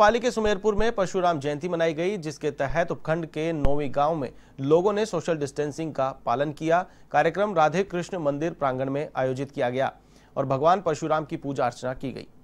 पाली के सुमेरपुर में परशुराम जयंती मनाई गई जिसके तहत उपखंड के नौवी गांव में लोगों ने सोशल डिस्टेंसिंग का पालन किया कार्यक्रम राधे कृष्ण मंदिर प्रांगण में आयोजित किया गया और भगवान परशुराम की पूजा अर्चना की गई